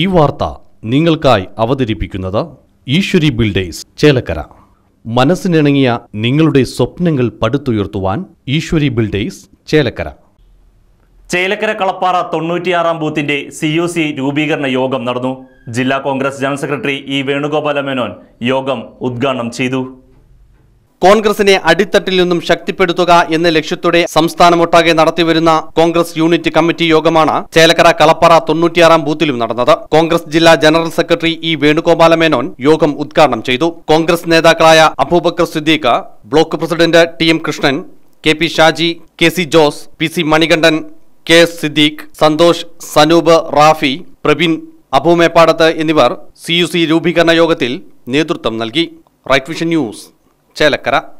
ഈ വാർത്ത നിങ്ങൾക്കായി അവതരിപ്പിക്കുന്നത് ഈശ്വരി ബിൽഡേഴ്സ് ചേലക്കര മനസ്സിനിണങ്ങിയ നിങ്ങളുടെ സ്വപ്നങ്ങൾ പടുത്തുയർത്തുവാൻ ഈശ്വരി ബിൽഡേഴ്സ് ചേലക്കര ചേലക്കര കളപ്പാറ തൊണ്ണൂറ്റിയാറാം ബൂത്തിന്റെ സി യു സി രൂപീകരണ യോഗം നടന്നു ജില്ലാ Congress general secretary E Venugopala Menon യോഗം ഉദ്ഘാടനം ചെയ്തു കോൺഗ്രസിനെ അടിത്തട്ടിൽ നിന്നും ശക്തിപ്പെടുത്തുക എന്ന ലക്ഷ്യത്തോടെ സംസ്ഥാനമൊട്ടാകെ നടത്തിവരുന്ന കോൺഗ്രസ് യൂണിറ്റ് കമ്മിറ്റി യോഗമാണ് ചേലക്കര കളപ്പറ തൊണ്ണൂറ്റിയാറാം ബൂത്തിലും നടന്നത് കോൺഗ്രസ് ജില്ലാ general secretary E Venugopala Menon യോഗം ഉദ്ഘാടനം ചെയ്തു കോൺഗ്രസ് നേതാക്കളായ Abubakar Siddique block president T M Krishnan K P Shaji K C Jose P C Manikandan K S Siddique Santhosh Sanoop Rafi Prabin Abumeppadath എന്നിവർ സി യു സി രൂപീകരണ യോഗത്തിൽ നേതൃത്വം നൽകി right vision news de la